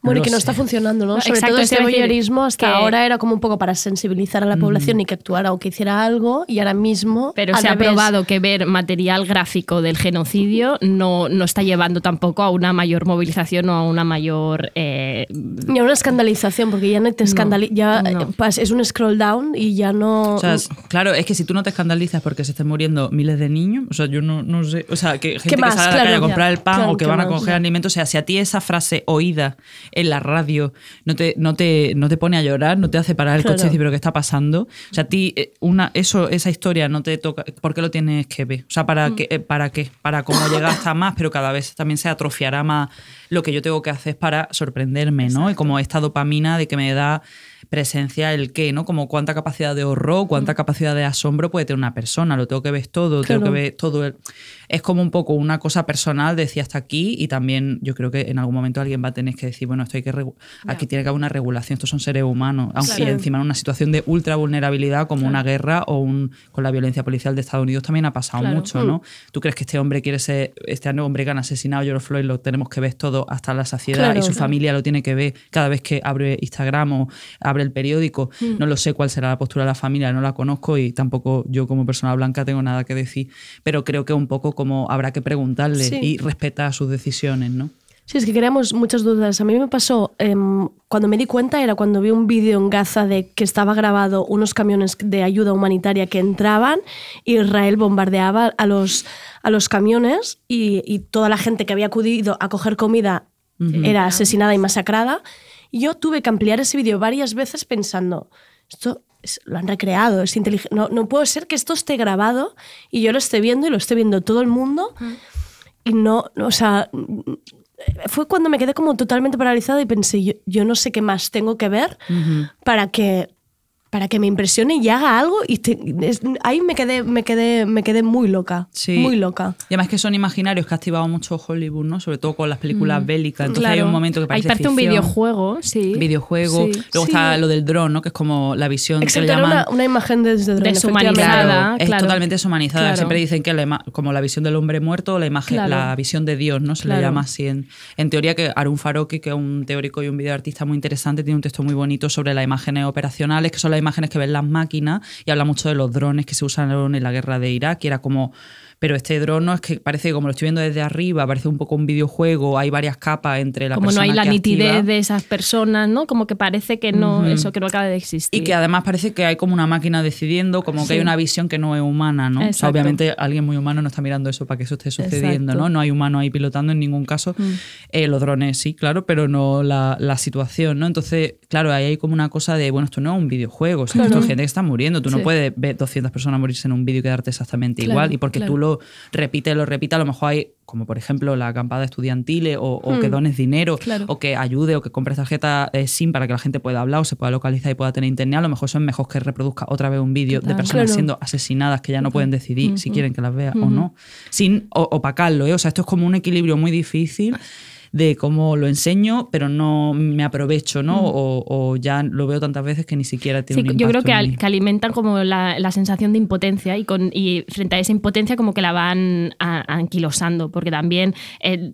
Bueno, y que no está funcionando, ¿no? Sobre Exacto, todo este voyeurismo hasta que... ahora era como un poco para sensibilizar a la mm. población y que actuara o que hiciera algo, y ahora mismo. Pero se ha probado que ver material gráfico del genocidio no, no está llevando tampoco a una mayor movilización o a una mayor. Eh, Ni a una escandalización, porque ya no te escandaliza. Eh, es un scroll down y ya no. O sea, claro, es que si tú no te escandalizas porque se estén muriendo miles de niños, o sea, yo no, no sé. O sea, que gente que sale a a comprar el pan o que van a coger alimentos, o sea, si a ti esa frase oída en la radio, no te, no te, no te pone a llorar, no te hace parar el coche y decir, pero ¿qué está pasando? O sea, a ti eh, una, eso, esa historia no te toca, ¿por qué lo tienes que ver? O sea, ¿para, mm. eh, qué, ¿para Para cómo llegar hasta más, pero cada vez también se atrofiará más lo que yo tengo que hacer para sorprenderme, ¿no? Y como esta dopamina de que me da presencia el qué, ¿no? Como cuánta capacidad de horror, cuánta mm. capacidad de asombro puede tener una persona, lo tengo que ver todo, tengo que ver todo. Es como un poco una cosa personal, decía hasta aquí, y también yo creo que en algún momento alguien va a tener que decir, bueno, esto hay que aquí tiene que haber una regulación, estos son seres humanos, aunque encima en una situación de ultra vulnerabilidad como una guerra o un... con la violencia policial de Estados Unidos también ha pasado mucho, ¿no? Mm. ¿Tú crees que este hombre quiere ser, este hombre que han asesinado a George Floyd lo tenemos que ver todo hasta la saciedad y su familia lo tiene que ver cada vez que abre Instagram o abre el periódico, mm. no lo sé cuál será la postura de la familia, no la conozco y tampoco yo como persona blanca tengo nada que decir, pero creo que un poco como habrá que preguntarle y respetar sus decisiones, ¿no? Sí, es que creamos muchas dudas. A mí me pasó, em, cuando me di cuenta era cuando vi un vídeo en Gaza de que estaba grabado unos camiones de ayuda humanitaria que entraban, Israel bombardeaba a los, a los camiones y, toda la gente que había acudido a coger comida era asesinada y masacrada yo tuve que ampliar ese vídeo varias veces pensando, esto lo han recreado, es inteligente. No, no, puede ser que esto esté grabado y yo lo esté viendo y lo esté viendo todo el mundo. Y no, o sea, fue cuando me quedé como totalmente paralizada y pensé, yo, no sé qué más tengo que ver para que para que me impresione y haga algo y ahí me quedé me quedé me quedé muy loca muy loca y además que son imaginarios que ha activado mucho Hollywood no sobre todo con las películas mm. bélicas entonces hay un momento que un videojuego sí videojuego luego está lo del dron no que es como la visión que una, imagen desde deshumanizada es totalmente deshumanizada siempre dicen que como la visión del hombre muerto la imagen la visión de Dios no se le llama así en, teoría que Arun Faroki que es un teórico y un videoartista muy interesante tiene un texto muy bonito sobre las imágenes operacionales que son las imágenes que ven las máquinas y habla mucho de los drones que se usaron en la guerra de Irak, y era como pero este dron es que parece, como lo estoy viendo desde arriba, parece un poco un videojuego, hay varias capas entre la como Como no hay la nitidez de esas personas, ¿no? Como que parece que no, eso que no acaba de existir. Y que además parece que hay como una máquina decidiendo, como que hay una visión que no es humana, ¿no? obviamente alguien muy humano no está mirando eso para que eso esté sucediendo, ¿no? No hay humano ahí pilotando en ningún caso. Mm. Eh, los drones sí, claro, pero no la, situación, ¿no? Entonces, claro, ahí hay como una cosa de, bueno, esto no es un videojuego, esto es gente que está muriendo, tú no puedes ver 200 personas morirse en un vídeo y quedarte exactamente igual, y porque tú repite lo repita A lo mejor hay, como por ejemplo la acampada estudiantil, o, o que hmm. dones dinero, o que ayude, o que compres tarjeta sin eh, SIM para que la gente pueda hablar o se pueda localizar y pueda tener internet. A lo mejor eso es mejor que reproduzca otra vez un vídeo de personas siendo asesinadas que ya no pueden decidir si quieren que las vea o no, sin opacarlo. ¿eh? O sea, esto es como un equilibrio muy difícil de cómo lo enseño, pero no me aprovecho, ¿no? Mm. O, ya lo veo tantas veces que ni siquiera tiene un Yo creo que, alimentan como la, sensación de impotencia y, con, y frente a esa impotencia como que la van anquilosando, porque también eh,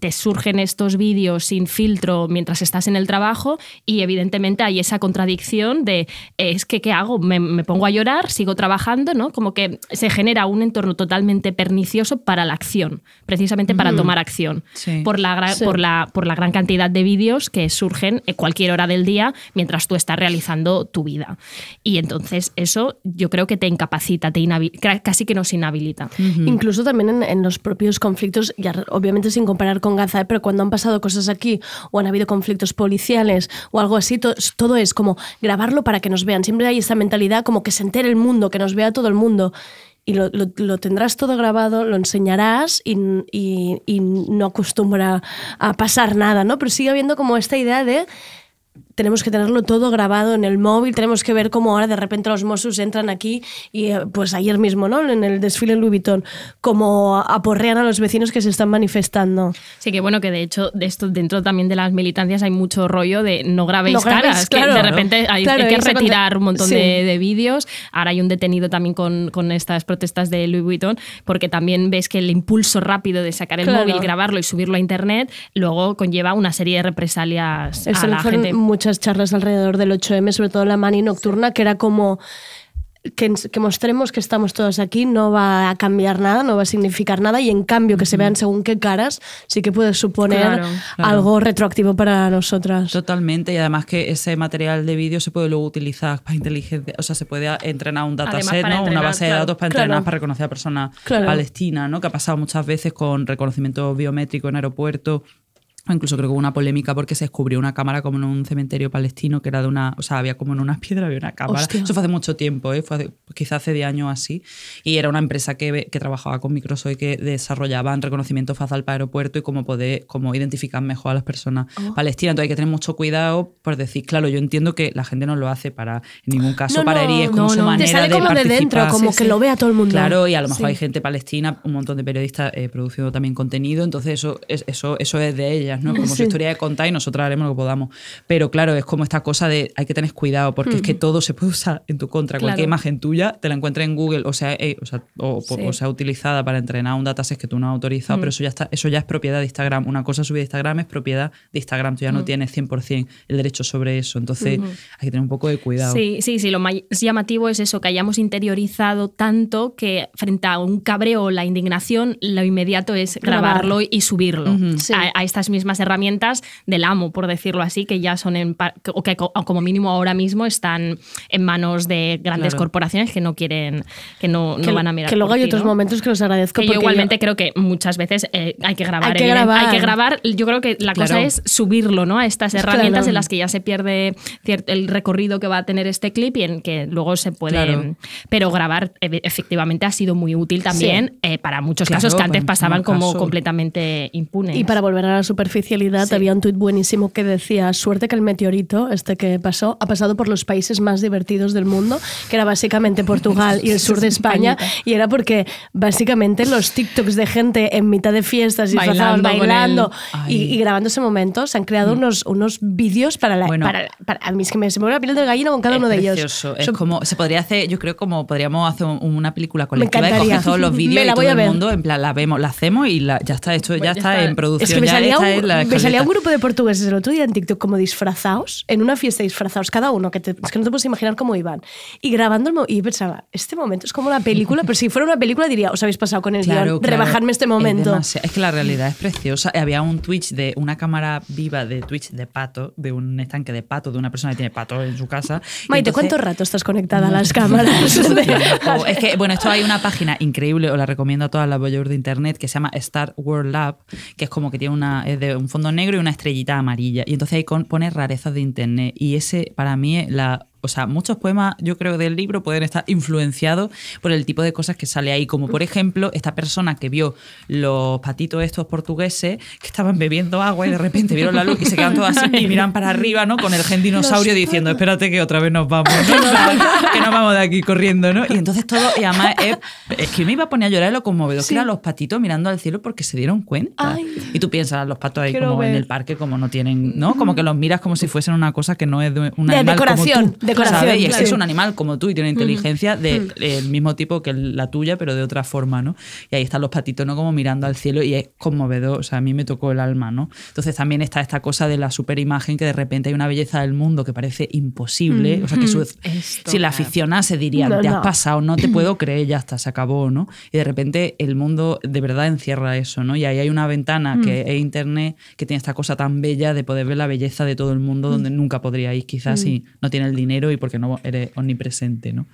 te surgen estos vídeos sin filtro mientras estás en el trabajo y evidentemente hay esa contradicción de eh, es que ¿qué hago? Me, pongo a llorar, sigo trabajando, ¿no? Como que se genera un entorno totalmente pernicioso para la acción, precisamente para mm. tomar acción, por la, por, la, por la gran cantidad de vídeos que surgen en cualquier hora del día mientras tú estás realizando tu vida. Y entonces eso yo creo que te incapacita, te casi que nos inhabilita. Incluso también en, los propios conflictos, ya obviamente sin comparar con Gaza, ¿eh? pero cuando han pasado cosas aquí o han habido conflictos policiales o algo así, todo es como grabarlo para que nos vean. Siempre hay esa mentalidad como que se entere el mundo, que nos vea todo el mundo y lo, tendrás todo grabado, lo enseñarás y, y, no acostumbra a pasar nada, ¿no? Pero sigue habiendo como esta idea de tenemos que tenerlo todo grabado en el móvil, tenemos que ver cómo ahora de repente los Mossos entran aquí y eh, pues ayer mismo, ¿no? En el desfile en Louis Vuitton, como aporrean a los vecinos que se están manifestando. Sí, que bueno, que de hecho de esto, dentro también de las militancias hay mucho rollo de no grabéis caras, que de repente hay, que retirar un montón de, vídeos. Ahora hay un detenido también con, estas protestas de Louis Vuitton, porque también ves que el impulso rápido de sacar el móvil, grabarlo y subirlo a internet, luego conlleva una serie de represalias a la gente muchas charlas alrededor del 8M, sobre todo la mani nocturna, que era como que, mostremos que estamos todos aquí no va a cambiar nada, no va a significar nada y en cambio que se vean según qué caras sí que puede suponer algo retroactivo para nosotras. Totalmente y además que ese material de vídeo se puede luego utilizar para inteligencia, o sea, se puede entrenar un dataset, ¿no? una base de datos para entrenar, para reconocer a personas palestinas, ¿no? que ha pasado muchas veces con reconocimiento biométrico en aeropuerto Incluso creo que hubo una polémica porque se descubrió una cámara como en un cementerio palestino que era de una. O sea, había como en unas [LAUGHS] piedras, había una cámara. Eso fue hace mucho tiempo, ¿eh? fue hace, hace de años así. Y era una empresa que, trabajaba con Microsoft y que desarrollaban reconocimiento facial para aeropuerto y cómo poder identificar mejor a las personas oh. palestinas. Entonces hay que tener mucho cuidado por decir, claro, yo entiendo que la gente no lo hace para, en ningún caso, para herir, Es como su manera de como participar. como que lo vea todo el mundo. Claro, y a lo mejor hay gente palestina, un montón de periodistas eh, produciendo también contenido, entonces eso, eso, eso es de ella como su historia de contar y nosotros haremos lo que podamos. Pero claro, es como esta cosa de hay que tener cuidado porque es que todo se puede usar en tu contra. Cualquier imagen tuya te la encuentra en Google o sea, eh, o, sea, utilizada para entrenar un dataset que tú no has autorizado, pero mm. eso ya, está, eso ya es propiedad de Instagram. Una cosa subida a Instagram es propiedad de Instagram. Tú ya no mm. tienes 100% el derecho sobre eso. Entonces hay que tener un poco de cuidado. Sí, sí, sí. Lo más llamativo es eso, que hayamos interiorizado tanto que frente a un cabreo o la indignación, lo inmediato es grabarlo, y subirlo a, a estas mismas más herramientas del amo, por decirlo así, que ya son, en, o que como mínimo ahora mismo están en manos de grandes corporaciones que no quieren, que no, no van a mirar. Que luego hay otros momentos que los agradezco. igualmente creo que muchas veces eh, hay que grabar. Hay que grabar. Yo creo que la cosa es subirlo ¿no? a estas herramientas en las que ya se pierde cierto, el recorrido que va a tener este clip y en que luego se puede... Pero grabar e-, efectivamente ha sido muy útil también eh, para muchos casos que antes pasaban como completamente impunes. Y para volver a la superficie había un tuit buenísimo que decía, suerte que el meteorito, este que pasó, ha pasado por los países más divertidos del mundo, que era básicamente Portugal y el [LAUGHS] sur de España, y era porque básicamente los TikToks de gente en mitad de fiestas y bailando, bailando y, y, grabando ese momento, se han creado mm. unos, unos vídeos para, la, para, a mí es que me se me la piel de gallina con cada uno de ellos. Es como, se podría hacer, yo creo como podríamos hacer una película colectiva de coger todos los [LAUGHS] vídeos y todo el mundo, en plan la vemos, la hacemos y la, ya está, esto ya, está, en producción. Es que me salía un, me salía un grupo de portugueses el otro día en TikTok como disfrazados, en una fiesta disfrazados cada uno, que es que no te puedes imaginar cómo iban. Y grabando el y pensaba, este momento es como una película, pero si fuera una película diría, os habéis pasado con el claro, rebajarme este momento. Es, que la realidad es preciosa. Eh, había un Twitch de una cámara viva de Twitch de pato, de un estanque de pato, de una persona que tiene pato en su casa. Maite, ¿cuánto rato estás conectada a las cámaras? [LAUGHS] [LAUGHS] es que, bueno, esto hay una página increíble, os la recomiendo a todas las boyeurs de internet, que se llama Star World Lab, que es como que tiene una, un fondo negro y una estrellita amarilla. Y entonces ahí con, pone rarezas de internet. Y ese, para mí, la o sea, muchos poemas, yo creo, del libro pueden estar influenciados por el tipo de cosas que sale ahí, como por ejemplo esta persona que vio los patitos estos portugueses que estaban bebiendo agua y de repente vieron la luz y se quedan todos así y [LAUGHS] miran para arriba, ¿no? Con el gen dinosaurio [LAUGHS] diciendo, espérate que otra vez nos vamos, que nos vamos de aquí corriendo, ¿no? Y entonces todo, y además es, es que me iba a poner a llorar lo conmovedor que eran los patitos mirando al cielo porque se dieron cuenta. y tú piensas, los patos ahí como en el parque, como no tienen, ¿no? Como que los miras como si fuesen una cosa que no es de, una decoración. Como y es, es un animal como tú y tiene mm. inteligencia del mm. mismo tipo que la tuya, pero de otra forma, ¿no? Y ahí están los patitos, ¿no? Como mirando al cielo y es conmovedor, o sea, a mí me tocó el alma, ¿no? Entonces también está esta cosa de la super superimagen que de repente hay una belleza del mundo que parece imposible, mm. o sea, que si la aficionase diría, te has pasado, no te [CLEARS THROAT] puedo creer, ya está, se acabó, ¿no? Y de repente el mundo de verdad encierra eso, ¿no? Y ahí hay una ventana que es internet, que tiene esta cosa tan bella de poder ver la belleza de todo el mundo donde nunca podríais quizás si no tiene el dinero y porque no eres omnipresente, ¿no?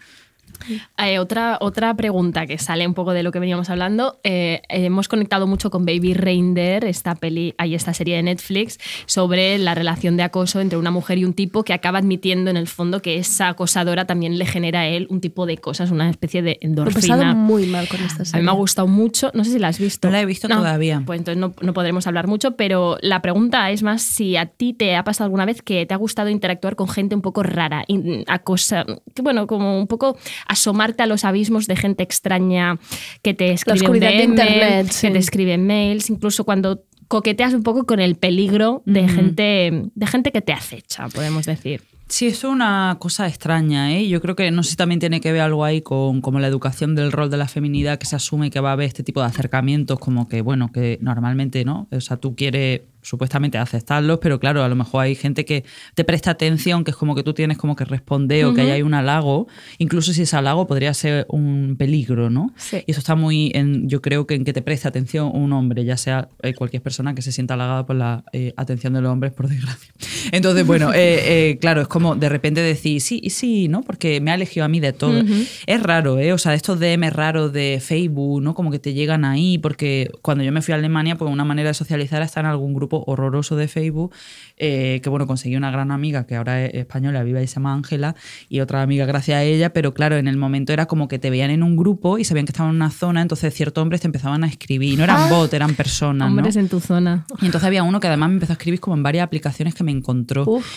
Eh, otra, otra pregunta que sale un poco de lo que veníamos hablando. Eh, hemos conectado mucho con Baby Reinder, esta peli, hay esta serie de Netflix, sobre la relación de acoso entre una mujer y un tipo que acaba admitiendo en el fondo que esa acosadora también le genera a él un tipo de cosas, una especie de endorfina. He muy mal con esta serie. A mí me ha gustado mucho. No sé si la has visto. No la he visto todavía. Pues entonces no, no podremos hablar mucho, pero la pregunta es más si a ti te ha pasado alguna vez que te ha gustado interactuar con gente un poco rara, acosa, que bueno, como un poco asomarte a los abismos de gente extraña que te escribe en DM, que te escribe mails, incluso cuando coqueteas un poco con el peligro de, gente, de gente que te acecha, podemos decir. Sí, es una cosa extraña, ¿eh? Yo creo que no sé si también tiene que ver algo ahí con como la educación del rol de la feminidad que se asume que va a haber este tipo de acercamientos, como que, bueno, que normalmente, ¿no? O sea, tú quieres supuestamente aceptarlos, pero claro, a lo mejor hay gente que te presta atención, que es como que tú tienes como que responder o que hay un halago, incluso si ese halago podría ser un peligro, ¿no? Sí. Y eso está muy, en, yo creo que en que te preste atención un hombre, ya sea eh, cualquier persona que se sienta halagada por la eh, atención de los hombres, por desgracia. Entonces, bueno, eh, eh, claro, es como de repente decir, sí, sí, ¿no? Porque me ha elegido a mí de todo. Es raro, ¿eh? O sea, estos DM raros de Facebook, ¿no? Como que te llegan ahí, porque cuando yo me fui a Alemania, pues una manera de socializar era en algún grupo horroroso de Facebook, eh, que bueno, conseguí una gran amiga que ahora es española, viva y se llama Ángela, y otra amiga gracias a ella, pero claro, en el momento era como que te veían en un grupo y sabían que estaban en una zona, entonces ciertos hombres te empezaban a escribir, no eran ah. bots, eran personas. Hombres en tu zona. Y entonces había uno que además me empezó a escribir como en varias aplicaciones que me encontré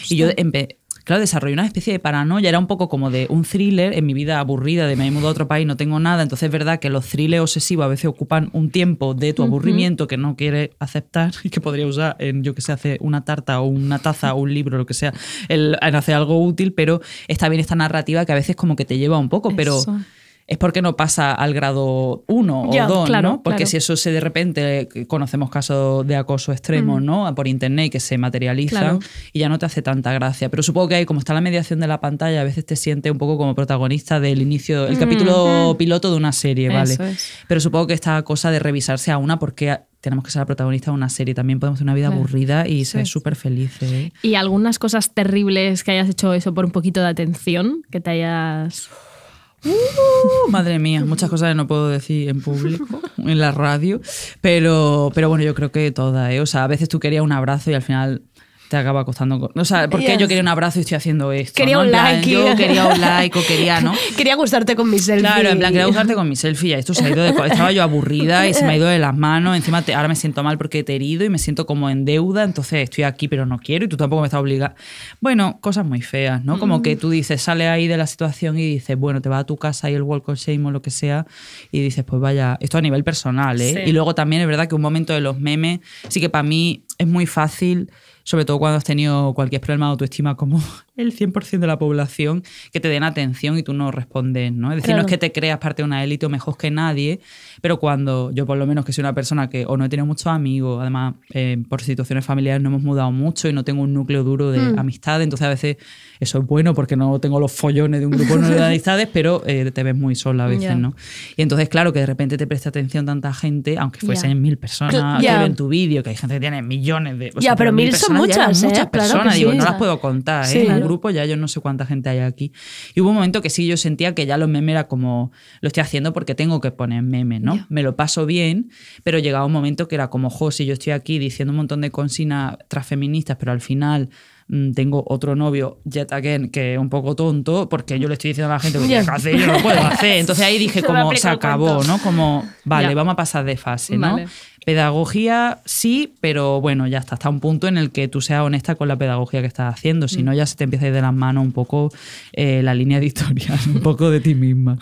y yo claro, desarrollé una especie de paranoia, era un poco como de un thriller en mi vida aburrida, de me he mudado a otro país, no tengo nada, entonces es verdad que los thrillers obsesivos a veces ocupan un tiempo de tu aburrimiento que no quieres aceptar [LAUGHS] y que podría usar en, yo que sé, hacer una tarta o una taza o un libro, lo que sea, en hacer algo útil, pero está bien esta narrativa que a veces como que te lleva un poco, pero es porque no pasa al grado 1 o 2, claro, ¿no? Porque si eso se de repente, eh, conocemos casos de acoso extremo, mm. ¿no? Por internet que se materializa y ya no te hace tanta gracia. Pero supongo que ahí, como está la mediación de la pantalla, a veces te sientes un poco como protagonista del inicio, el capítulo piloto de una serie, ¿vale? Pero supongo que esta cosa de revisarse a una porque tenemos que ser la protagonista de una serie. También podemos tener una vida aburrida y ser súper felices. ¿eh? ¿Y algunas cosas terribles que hayas hecho eso por un poquito de atención? Que te hayas... Uh, madre mía, muchas cosas no puedo decir en público, en la radio, pero, pero bueno, yo creo que toda, ¿eh? O sea, a veces tú querías un abrazo y al final acaba costando... O sea, porque yo quería un abrazo y estoy haciendo esto. Quería un like. Yo quería un like o quería, ¿no? [LAUGHS] quería gustarte con mi selfie. Claro, en plan, quería gustarte con mi selfie y esto se ha ido de... Estaba yo aburrida y se me ha ido de las manos. Encima ahora me siento mal porque te he herido y me siento como en deuda. Entonces estoy aquí pero no quiero y tú tampoco me estás obligada. Bueno, cosas muy feas, ¿no? Como que mm. tú dices, sale ahí de la situación y dices, bueno, te va a tu casa y el walk of shame o lo que sea y dices, pues vaya, esto a nivel personal, ¿eh? Y luego también es verdad que un momento de los memes, sí que para mí es muy fácil sobre todo cuando has tenido cualquier problema de autoestima como el 100% de la población que te den atención y tú no respondes, ¿no? Es decir, no es que te creas parte de una élite o mejor que nadie, pero cuando yo por lo menos que soy una persona que o no he tenido muchos amigos, además eh, por situaciones familiares no hemos mudado mucho y no tengo un núcleo duro de mm. amistad, entonces a veces eso es bueno porque no tengo los follones de un grupo de [LAUGHS] amistades, pero eh, te ves muy sola a veces, ¿no? Y entonces claro que de repente te presta atención tanta gente, aunque fuesen mil personas que ven tu vídeo, que hay gente que tiene millones de... Ya, pero, mil, son muchas, ¿eh? muchas personas, digo, no las puedo contar, ¿eh? grupo, ya yo no sé cuánta gente hay aquí. Y hubo un momento que sí, yo sentía que ya los memes era como, lo estoy haciendo porque tengo que poner memes, ¿no? Me lo paso bien, pero llegaba un momento que era como, jo, si yo estoy aquí diciendo un montón de consignas transfeministas, pero al final Mm, tengo otro novio, Jet again, que es un poco tonto, porque yo le estoy diciendo a la gente pues, que yo no puedo hacer. Entonces ahí dije, [LAUGHS] como se acabó, ¿no? Como, vale, vamos a pasar de fase, ¿no? Pedagogía sí, pero bueno, ya está. Hasta un punto en el que tú seas honesta con la pedagogía que estás haciendo. Si mm. no, ya se te empieza a ir de las manos un poco eh, la línea editorial, [LAUGHS] un poco de ti misma.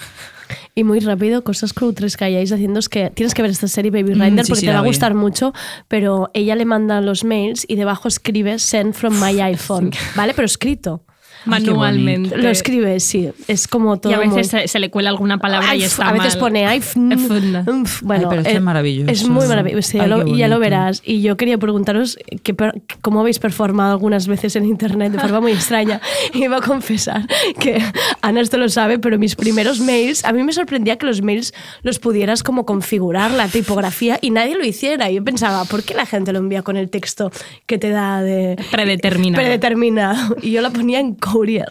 Y muy rápido, cosas cutres que hayáis haciendo es que tienes que ver esta serie Baby mm, Rider porque te va a gustar mucho, pero ella le manda los mails y debajo escribe send from my [LAUGHS] iPhone, ¿vale? Pero escrito manualmente. Lo escribes, sí. Es como todo. Y a veces se, le cuela alguna palabra y está A veces pone Bueno, es, maravilloso. Es muy maravilloso. ya, lo, verás. Y yo quería preguntaros que, cómo habéis performado algunas veces en internet de forma muy extraña. Y [LAUGHS] iba a confesar que Ana esto lo sabe, pero mis primeros mails, a mí me sorprendía que los mails los pudieras como configurar la tipografía y nadie lo hiciera. Y yo pensaba, ¿por qué la gente lo envía con el texto que te da de. Predeterminado. Predeterminado. Y yo la ponía en Courier,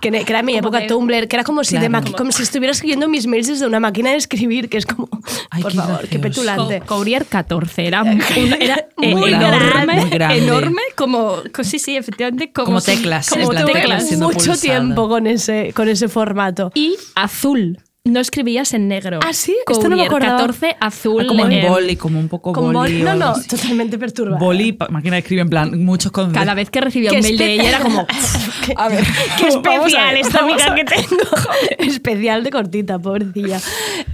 que, era mi época Tumblr, que era como si, estuviera de como si estuvieras escribiendo mis mails desde una máquina de escribir, que es como, Ay, por favor, qué petulante. Courier 14, era, [LAUGHS] era muy, grande, enorme, como, sí, sí, efectivamente, como, teclas. Como teclas, mucho tiempo con ese, con ese formato. Y azul no escribías en negro. Ah, sí, esto no 14 azul. como en boli, como un poco boli. No, no, totalmente perturbada. Boli, máquina de escribir en plan, muchos con... Cada vez que recibía un mail de ella era como. [LAUGHS] a ver. Qué especial esta amiga que tengo. [LAUGHS] especial de cortita, pobrecilla. día.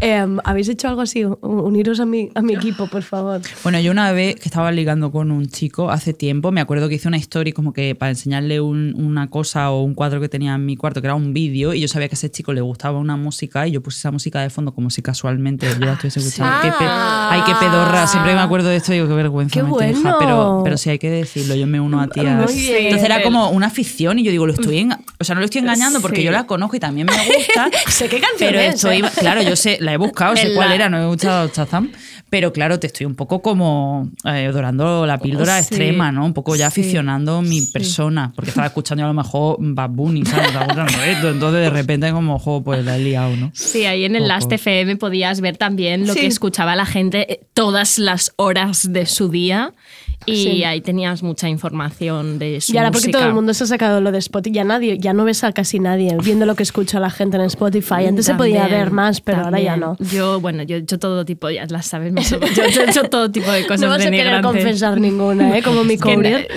Em, ¿Habéis hecho algo así? Uniros a mi, a mi equipo, por favor. Bueno, yo una vez que estaba ligando con un chico hace tiempo, me acuerdo que hice una story como que para enseñarle una cosa o un cuadro que tenía en mi cuarto, que era un vídeo, y yo sabía que a ese chico le gustaba una música y yo yo puse esa música de fondo como si casualmente yo la estuviese escuchando. Ah. Ay, qué pedorra. Siempre me acuerdo de esto y digo, qué vergüenza. Pero, pero sí hay que decirlo, yo me uno a ti. Entonces era como una afición y yo digo, lo estoy en... o sea, no lo estoy engañando porque yo la conozco y también me gusta. [LAUGHS] sé qué canción pero estoy... ¿eh? Claro, yo sé, la he buscado, sé [LAUGHS] cuál era, no he escuchado Chazam. Pero claro, te estoy un poco como eh, dorando la píldora oh, extrema, ¿no? Un poco ya aficionando mi persona, porque estaba escuchando a lo mejor Baboon y ¿sabes? Entonces de repente como, ojo, pues la he liado, ¿no? [LAUGHS] Sí, ahí en el Last FM podías ver también lo que escuchaba la gente eh, todas las horas de su día. Y ahí tenías mucha información de su Y ahora porque todo el mundo se ha sacado lo de Spotify, ya nadie, ya no ves a casi nadie viendo lo que escucha la gente en Spotify. Antes se podía ver más, pero ahora ya no. Yo, bueno, yo he hecho todo tipo, ya las sabes, yo, he hecho todo tipo de [LAUGHS] cosas No vas a querer confesar ninguna, ¿eh? Como mi [LAUGHS] cobre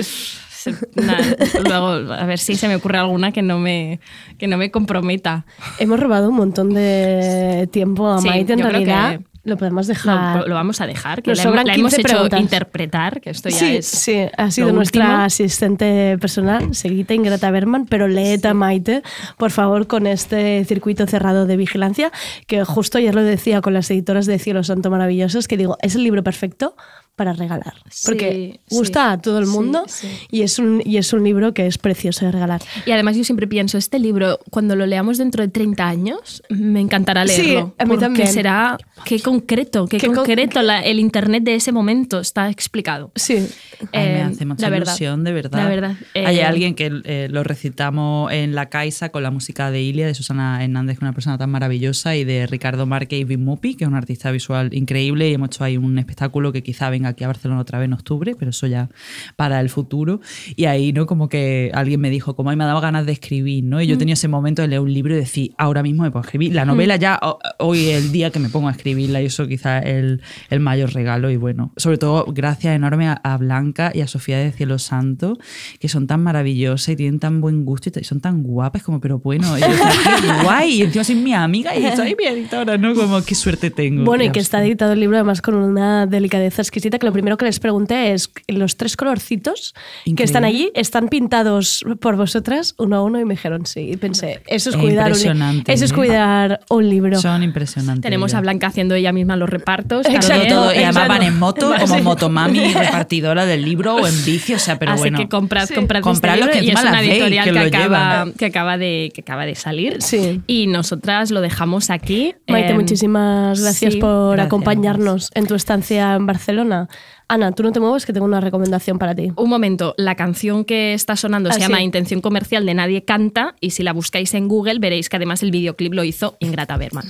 luego, a ver si se me ocurre alguna que no me, que no me comprometa. Hemos robado un montón de tiempo a Maite, en realidad. lo podemos dejar. Lo, vamos a dejar, que Nos la, hemos hecho interpretar, que esto ya sí, es. Sí, ha sido nuestra asistente personal, seguita Ingrata Berman, pero leeta Maite, por favor, con este circuito cerrado de vigilancia, que justo ayer lo decía con las editoras de Cielo Santo Maravillosos, que digo, es el libro perfecto para regalar, porque gusta a todo el mundo Y, es un, y es un libro que es precioso de regalar. Y además yo siempre pienso, este libro, cuando lo leamos dentro de 30 años, me encantará leerlo. porque será, qué concreto, qué, concreto el Internet de ese momento está explicado. Sí. me eh, hace mucha ilusión, de verdad. verdad. Hay eh, alguien que eh, lo recitamos en La Caixa con la música de Ilia, de Susana Hernández, que es una persona tan maravillosa, y de Ricardo Márquez y Bimupi, que es un artista visual increíble, y hemos hecho ahí un espectáculo que quizá venga aquí a Barcelona otra vez en octubre, pero eso ya para el futuro. Y ahí, ¿no? Como que alguien me dijo, como ahí me ha dado ganas de escribir, ¿no? Y yo mm. tenía ese momento de leer un libro y decir, ahora mismo me puedo escribir. La mm. novela ya, hoy el día que me pongo a escribirla, y eso quizá el, el mayor regalo. Y bueno, sobre todo gracias enorme a, Blanca y a Sofía de Cielo Santo, que son tan maravillosas y tienen tan buen gusto y son tan guapas, como, pero bueno, [LAUGHS] guay. Y encima soy mi amiga y soy mi editora, ¿no? Como, qué suerte tengo. Bueno, y que está editado el libro además con una delicadeza exquisita que lo primero que les pregunté es, ¿los tres colorcitos que están allí están pintados por vosotras uno a uno? Y me dijeron sí. Y pensé, eso es cuidar, un, eso es ¿eh? cuidar un libro. Son impresionantes. Tenemos a Blanca haciendo ella misma los repartos. Exacto. Todo, y amaban en moto, [LAUGHS] como motomami, [LAUGHS] repartidora del libro o en bici, o sea, pero Así bueno. que comprad, comprad, este que y es una editorial que, acaba, que, acaba, de, que acaba de salir. Y nosotras lo dejamos aquí. Maite, em, muchísimas gracias por acompañarnos en tu estancia en Barcelona. Ana, tú no te muevas que tengo una recomendación para ti. Un momento, la canción que está sonando se ah, llama Intención comercial de Nadie Canta y si la buscáis en Google veréis que además el videoclip lo hizo Ingrata Berman.